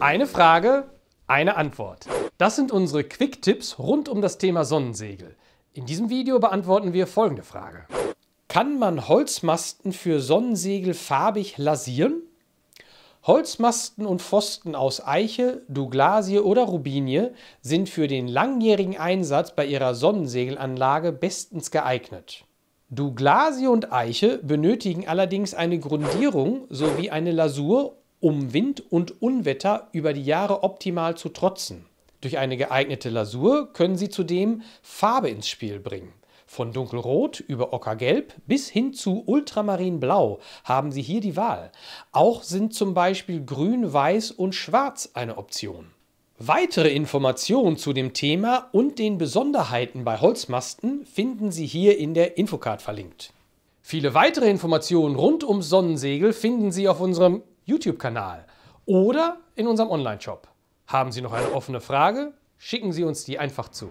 Eine Frage, eine Antwort. Das sind unsere Quick-Tipps rund um das Thema Sonnensegel. In diesem Video beantworten wir folgende Frage. Kann man Holzmasten für Sonnensegel farbig lasieren? Holzmasten und Pfosten aus Eiche, Douglasie oder Rubinie sind für den langjährigen Einsatz bei ihrer Sonnensegelanlage bestens geeignet. Douglasie und Eiche benötigen allerdings eine Grundierung sowie eine Lasur um Wind und Unwetter über die Jahre optimal zu trotzen. Durch eine geeignete Lasur können Sie zudem Farbe ins Spiel bringen. Von dunkelrot über ockergelb bis hin zu ultramarinblau haben Sie hier die Wahl. Auch sind zum Beispiel grün, weiß und schwarz eine Option. Weitere Informationen zu dem Thema und den Besonderheiten bei Holzmasten finden Sie hier in der Infocard verlinkt. Viele weitere Informationen rund um Sonnensegel finden Sie auf unserem YouTube-Kanal oder in unserem Online-Shop. Haben Sie noch eine offene Frage? Schicken Sie uns die einfach zu.